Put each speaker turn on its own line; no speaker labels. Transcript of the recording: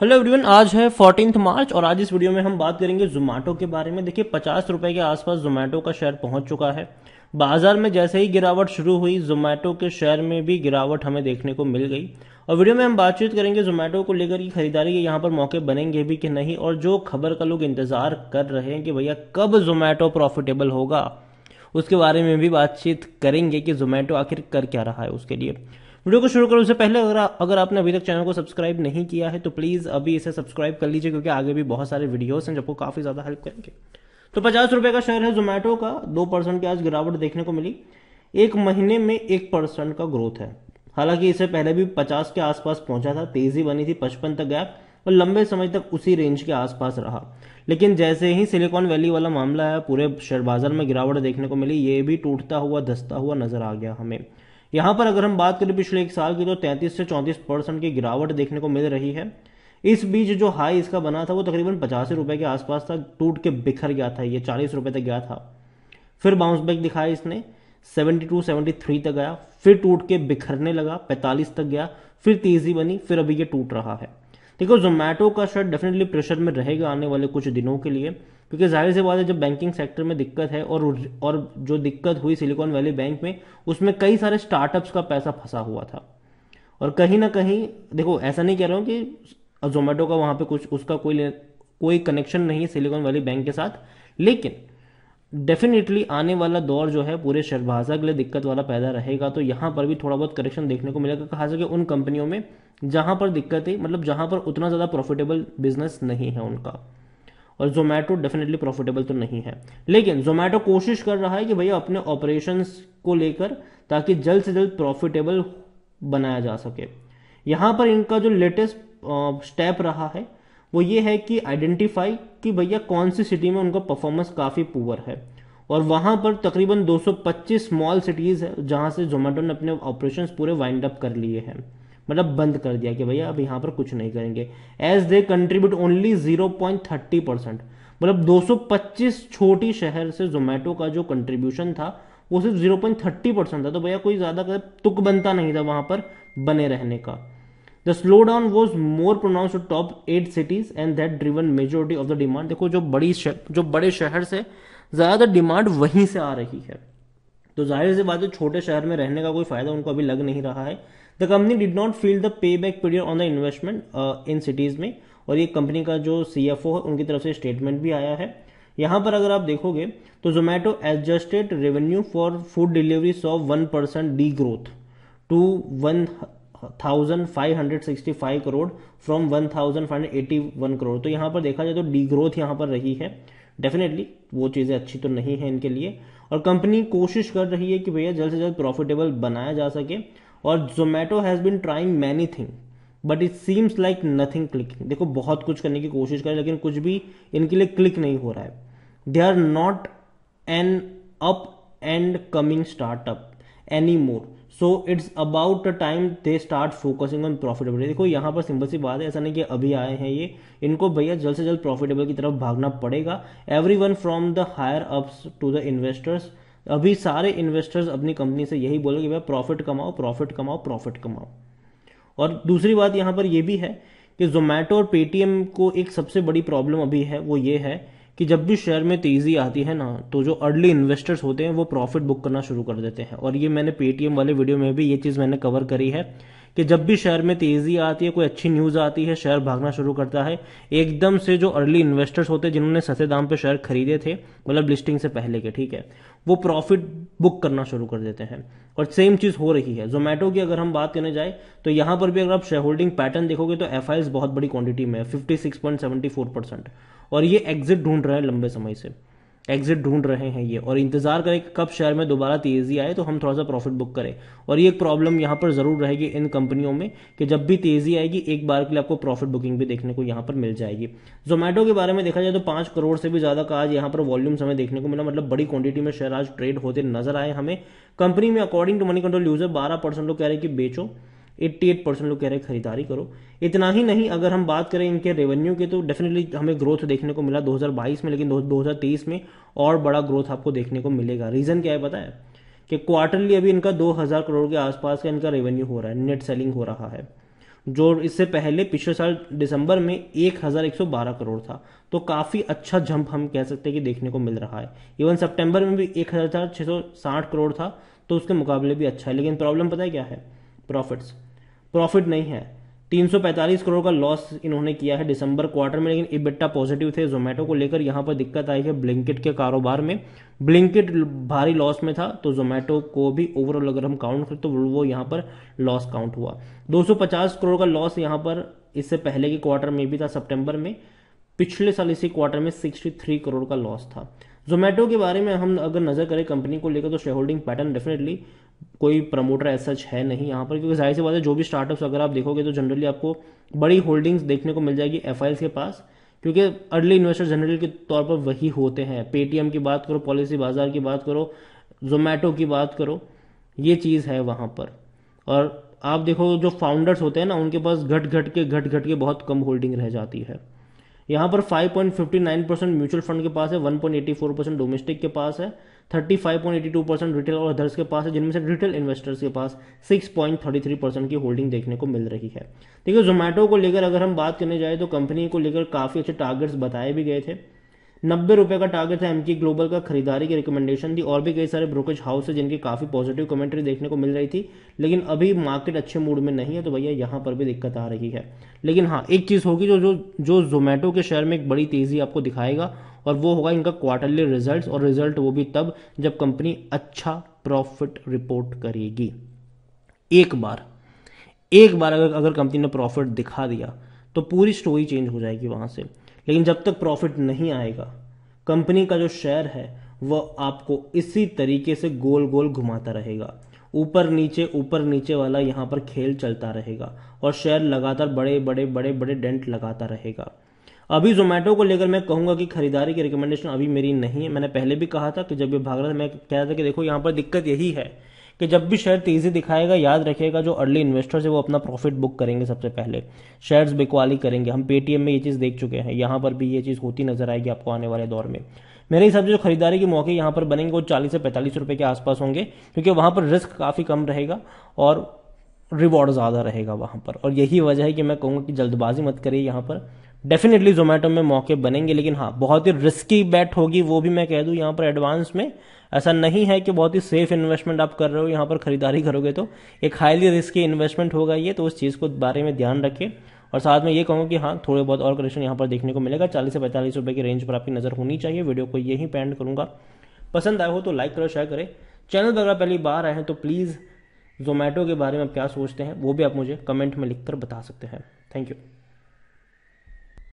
hello everyone आज है fourteen मार्च और आज इस वीडियो में हम बात करेंगे जोमेटो के बारे में देखिए पचास रुपए के आसपास जोमेटो का शेयर पहुंच चुका है बाजार में जैसे ही गिरावट शुरू हुई जोमेटो के शेयर में भी गिरावट हमें देखने को मिल गई और वीडियो में हम बातचीत करेंगे जोमेटो को लेकर की खरीदारी के यहाँ पर मौके बनेंगे भी कि नहीं और जो खबर का लोग इंतजार कर रहे हैं कि भैया कब जोमेटो प्रॉफिटेबल होगा उसके बारे में भी बातचीत करेंगे कि जोमेटो आखिर कर क्या रहा है उसके लिए वीडियो को शुरू करने से पहले अगर अगर आपने अभी तक चैनल को सब्सक्राइब नहीं किया है तो प्लीज़ अभी इसे सब्सक्राइब कर लीजिए क्योंकि आगे भी बहुत सारे वीडियोस हैं जो आपको काफ़ी ज़्यादा हेल्प करेंगे तो पचास रुपए का शेयर है जोमेटो का दो परसेंट की आज गिरावट देखने को मिली एक महीने में एक परसेंट का ग्रोथ है हालांकि इसे पहले भी पचास के आसपास पहुंचा था तेजी बनी थी पचपन तक गैप और लंबे समय तक उसी रेंज के आसपास रहा लेकिन जैसे ही सिलिकॉन वैली वाला मामला है पूरे शेयर बाजार में गिरावट देखने को मिली ये भी टूटता हुआ धसता हुआ नजर आ गया हमें यहाँ पर अगर हम बात करें पिछले एक साल की तो 33 से 34 परसेंट की गिरावट देखने को मिल रही है इस बीच जो हाई इसका बना था वो तकरीबन पचास रुपए के आसपास था टूट के बिखर गया था ये चालीस रुपए तक गया था फिर बाउंस बैक दिखाया इसने 72 73 तक गया फिर टूट के बिखरने लगा 45 तक गया फिर तेजी बनी फिर अभी ये टूट रहा है देखो जोमेटो का शर्ट डेफिनेटली प्रेशर में रहेगा आने वाले कुछ दिनों के लिए क्योंकि जाहिर सी बात है जब बैंकिंग सेक्टर में दिक्कत है और और जो दिक्कत हुई सिलिकॉन वैली बैंक में उसमें कई सारे स्टार्टअप्स का पैसा फंसा हुआ था और कहीं ना कहीं देखो ऐसा नहीं कह रहा हूँ कि जोमेटो का वहाँ पे कुछ उसका कोई कोई कनेक्शन नहीं है सिलिकॉन वैली बैंक के साथ लेकिन डेफिनेटली आने वाला दौर जो है पूरे शेयर के लिए दिक्कत वाला पैदा रहेगा तो यहाँ पर भी थोड़ा बहुत करेक्शन देखने को मिलेगा खास करके उन कंपनियों में जहाँ पर है मतलब जहाँ पर उतना ज़्यादा प्रॉफिटेबल बिजनेस नहीं है उनका और जोमेटो डेफिनेटली प्रॉफिटेबल तो नहीं है लेकिन जोमेटो कोशिश कर रहा है कि भैया अपने ऑपरेशन को लेकर ताकि जल्द से जल्द प्रॉफिटेबल बनाया जा सके यहाँ पर इनका जो लेटेस्ट स्टेप रहा है वो ये है कि आइडेंटिफाई कि भैया कौन सी सिटी में उनका परफॉर्मेंस काफ़ी पुअर है और वहाँ पर तकरीबन 225 स्मॉल सिटीज़ है जहाँ से जोमेटो ने अपने ऑपरेशन पूरे वाइंड अप कर लिए हैं मतलब बंद कर दिया कि भैया अब यहाँ पर कुछ नहीं करेंगे as they contribute only 0.30 percent मतलब 225 छोटी शहर से जोमेटो का जो कंट्रीब्यूशन था वो सिर्फ 0.30 परसेंट था तो भैया कोई ज़्यादा तुक बनता नहीं था वहाँ पर बने रहने का the slow down was more pronounce to top eight cities and that driven majority of the demand देखो जो बड़ी जो बड़े शहर से ज़्यादातर डिमांड वहीं से आ रही है तो जाहिर सी बात है छोटे शहर में रहने का कोई फायदा उनको अभी लग नहीं रहा है the company did not feel the pay back period on the investment in cities में और ये कंपनी का जो सी एफ ओ है उनकी तरफ से स्टेटमेंट भी आया है यहाँ पर अगर आप देखोगे तो Zomato adjusted revenue for food delivery saw one percent degrowth to one thousand five hundred sixty five crore from one thousand five hundred eighty one crore तो यहाँ पर देखा जाए तो डी ग्रोथ यहाँ पर रही है डेफिनेटली वो चीज़ें अच्छी तो नहीं है इनके लिए और कंपनी कोशिश कर रही है कि भैया जल्द से जल्द प्रॉफिटेबल बनाया जा सके और Zomato has been trying many thing but it seems like nothing clicking देखो बहुत कुछ करने की कोशिश करें लेकिन कुछ भी इनके लिए क्लिक नहीं हो रहा है they are not an up and coming startup any more so it's about the time they start focusing on profitability देखो यहाँ पर सिंपल सी बात है ऐसा नहीं कि अभी आए हैं ये इनको भैया जल्द से जल्द प्रॉफिटेबल की तरफ भागना पड़ेगा every one from the higher ups to the investors अभी सारे इन्वेस्टर्स अपनी कंपनी से यही बोले कि भैया प्रॉफिट कमाओ प्रॉफिट कमाओ प्रॉफिट कमाओ और दूसरी बात यहाँ पर यह भी है कि जोमेटो और पेटीएम को एक सबसे बड़ी प्रॉब्लम अभी है वो ये है कि जब भी शेयर में तेज़ी आती है ना तो जो अर्ली इन्वेस्टर्स होते हैं वो प्रॉफिट बुक करना शुरू कर देते हैं और ये मैंने पेटीएम वाले वीडियो में भी ये चीज़ मैंने कवर करी है कि जब भी शेयर में तेजी आती है कोई अच्छी न्यूज़ आती है शेयर भागना शुरू करता है एकदम से जो अर्ली इन्वेस्टर्स होते हैं जिन्होंने सस्ते दाम पर शेयर खरीदे थे मतलब लिस्टिंग से पहले के ठीक है वो प्रॉफिट बुक करना शुरू कर देते हैं और सेम चीज़ हो रही है जोमेटो की अगर हम बात करने जाए तो यहां पर भी अगर आप शेयर होल्डिंग पैटर्न देखोगे तो एफ बहुत बड़ी क्वांटिटी में है फिफ्टी और ये एग्जिट ढूंढ रहा है लंबे समय से एग्जिट ढूंढ रहे हैं ये और इंतज़ार करें कि कब शेयर में दोबारा तेज़ी आए तो हम थोड़ा सा प्रॉफिट बुक करें और ये एक प्रॉब्लम यहाँ पर ज़रूर रहेगी इन कंपनियों में कि जब भी तेज़ी आएगी एक बार के लिए आपको प्रॉफिट बुकिंग भी देखने को यहां पर मिल जाएगी जोमेटो के बारे में देखा जाए तो पांच करोड़ से भी ज़्यादा का आज यहाँ पर वॉल्यूम हमें देखने को मिला मतलब बड़ी क्वांटिटी में शेयर आज ट्रेड होते नजर आए हमें कंपनी में according to Moneycontrol user बारह लोग कह रहे हैं कि बेचो एट्टी एट परसेंट लोग कह रहे हैं खरीदारी करो इतना ही नहीं अगर हम बात करें इनके रेवेन्यू के तो डेफिनेटली हमें ग्रोथ देखने को मिला 2022 में लेकिन 2023 में और बड़ा ग्रोथ आपको देखने को मिलेगा रीज़न क्या है पता है कि क्वार्टरली अभी इनका 2000 करोड़ के आसपास का इनका रेवेन्यू हो रहा है नेट सेलिंग हो रहा है जो इससे पहले पिछले साल दिसंबर में 1112 करोड़ था तो काफ़ी अच्छा जंप हम कह सकते हैं कि देखने को मिल रहा है इवन सितंबर में भी एक करोड़ था तो उसके मुकाबले भी अच्छा है लेकिन प्रॉब्लम पता है क्या है प्रॉफिट्स प्रॉफिट नहीं है 345 करोड़ का लॉस इन्होंने किया है दिसंबर क्वार्टर में लेकिन इबिट्टा पॉजिटिव थे जोमेटो को लेकर यहाँ पर दिक्कत आई है ब्लिंकिट के कारोबार में ब्लिंकिट भारी लॉस में था तो जोमेटो को भी ओवरऑल अगर हम काउंट करें तो वो यहाँ पर लॉस काउंट हुआ 250 करोड़ का लॉस यहाँ पर इससे पहले के क्वार्टर में भी था सेप्टेम्बर में पिछले साल इसी क्वार्टर में थ्री करोड़ का लॉस था जोमेटो के बारे में हम अगर नज़र करें कंपनी को लेकर तो शेयर होल्डिंग पैटर्न डेफिनेटली कोई प्रमोटर ऐसा सच है नहीं यहाँ पर क्योंकि जाहिर सी बात है जो भी स्टार्टअप्स अगर आप देखोगे तो जनरली आपको बड़ी होल्डिंग्स देखने को मिल जाएगी एफ के पास क्योंकि अर्ली इन्वेस्टर जनरल के तौर पर वही होते हैं पेटीएम की बात करो पॉलिसी बाजार की बात करो जोमेटो की बात करो ये चीज़ है वहाँ पर और आप देखो जो फाउंडर्स होते हैं ना उनके पास घट घट के घट घट के बहुत कम होल्डिंग रह जाती है यहाँ पर 5.59 परसेंट म्यूचुअल फंड के पास है 1.84 परसेंट डोमेस्टिक के पास है 35.82 परसेंट रिटेल और अदर्स के पास है जिनमें से रिटेल इन्वेस्टर्स के पास 6.33 परसेंट की होल्डिंग देखने को मिल रही है देखिए जोमेटो को लेकर अगर हम बात करने जाए तो कंपनी को लेकर काफ़ी अच्छे टारगेट्स बताए भी गए थे नब्बे रुपये का टारगेट था एमके ग्लोबल का खरीदारी की रिकमेंडेशन थी और भी कई सारे ब्रोकेज हाउस है जिनकी काफ़ी पॉजिटिव कमेंट्री देखने को मिल रही थी लेकिन अभी मार्केट अच्छे मूड में नहीं है तो भैया यहाँ पर भी दिक्कत आ रही है लेकिन हाँ एक चीज़ होगी जो जो जो जोमेटो के शेयर में एक बड़ी तेज़ी आपको दिखाएगा और वो होगा इनका क्वार्टरली रिजल्ट और रिजल्ट वो भी तब जब कंपनी अच्छा प्रॉफिट रिपोर्ट करेगी एक बार एक बार अगर अगर कंपनी ने प्रॉफिट दिखा दिया तो पूरी स्टोरी चेंज हो जाएगी वहां से लेकिन जब तक प्रॉफिट नहीं आएगा कंपनी का जो शेयर है वह आपको इसी तरीके से गोल गोल घुमाता रहेगा ऊपर नीचे ऊपर नीचे वाला यहाँ पर खेल चलता रहेगा और शेयर लगातार बड़े बड़े बड़े बड़े डेंट लगाता रहेगा अभी जोमेटो को लेकर मैं कहूंगा कि खरीदारी की रिकमेंडेशन अभी मेरी नहीं है मैंने पहले भी कहा था कि जब ये भाग रहा था मैं कह रहा था कि देखो यहाँ पर दिक्कत यही है कि जब भी शेयर तेज़ी दिखाएगा याद रखिएगा जो अर्ली इन्वेस्टर्स है वो अपना प्रॉफिट बुक करेंगे सबसे पहले शेयर्स बिकवाली करेंगे हम पेटीएम में ये चीज़ देख चुके हैं यहाँ पर भी ये चीज़ होती नजर आएगी आपको आने वाले दौर में मेरे हिसाब से जो खरीदारी के मौके यहाँ पर बनेंगे वो चालीस से पैंतालीस रुपए के आसपास होंगे क्योंकि वहाँ पर रिस्क काफ़ी कम रहेगा और रिवॉर्ड ज़्यादा रहेगा वहाँ पर और यही वजह है कि मैं कहूँगा कि जल्दबाजी मत करिए यहाँ पर डेफिनेटली जोमेटो में मौके बनेंगे लेकिन हाँ बहुत ही रिस्की बैट होगी वो भी मैं कह दूँ यहाँ पर एडवांस में ऐसा नहीं है कि बहुत ही सेफ इन्वेस्टमेंट आप कर रहे हो यहाँ पर खरीदारी करोगे तो एक हाईली रिस्की इन्वेस्टमेंट होगा ये तो उस चीज़ को बारे में ध्यान रखें और साथ में ये कहूँ कि हाँ थोड़े बहुत और कलेक्शन यहाँ पर देखने को मिलेगा चालीस से पैंतालीस रुपये की रेंज पर आपकी नज़र होनी चाहिए वीडियो को यही पेंड करूँगा पसंद आए हो तो लाइक करो शेयर करें चैनल पर अगर पहली बार आए हैं तो प्लीज़ जोमेटो के बारे में आप क्या सोचते हैं वो भी आप मुझे कमेंट में लिखकर बता सकते हैं थैंक यू